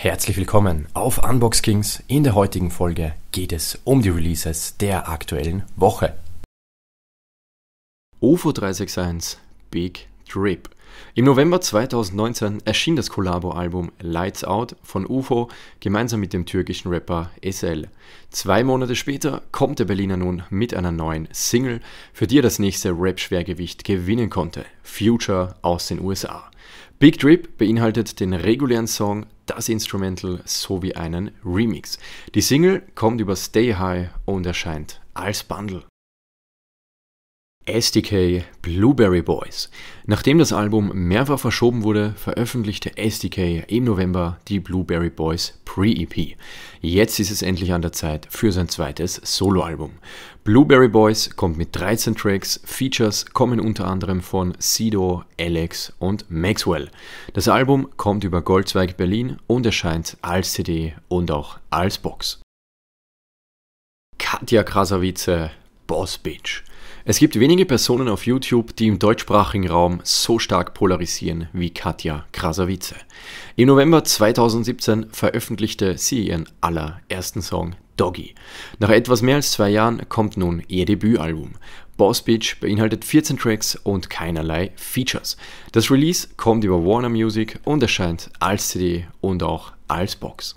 Herzlich willkommen auf Unbox Kings. In der heutigen Folge geht es um die Releases der aktuellen Woche. UFO 361 Big Trip. Im November 2019 erschien das Kollabo-Album Lights Out von UFO gemeinsam mit dem türkischen Rapper SL. Zwei Monate später kommt der Berliner nun mit einer neuen Single, für die er das nächste Rap-Schwergewicht gewinnen konnte, Future aus den USA. Big Trip beinhaltet den regulären Song, das Instrumental sowie einen Remix. Die Single kommt über Stay High und erscheint als Bundle. SDK Blueberry Boys. Nachdem das Album mehrfach verschoben wurde, veröffentlichte SDK im November die Blueberry Boys Pre-EP. Jetzt ist es endlich an der Zeit für sein zweites Soloalbum. Blueberry Boys kommt mit 13 Tracks, Features kommen unter anderem von Sido, Alex und Maxwell. Das Album kommt über Goldzweig Berlin und erscheint als CD und auch als Box. Katja Krasavice, Boss Bitch. Es gibt wenige Personen auf YouTube, die im deutschsprachigen Raum so stark polarisieren wie Katja Krasavice. Im November 2017 veröffentlichte sie ihren allerersten Song Doggy. Nach etwas mehr als zwei Jahren kommt nun ihr Debütalbum. Boss Beach beinhaltet 14 Tracks und keinerlei Features. Das Release kommt über Warner Music und erscheint als CD und auch als Box.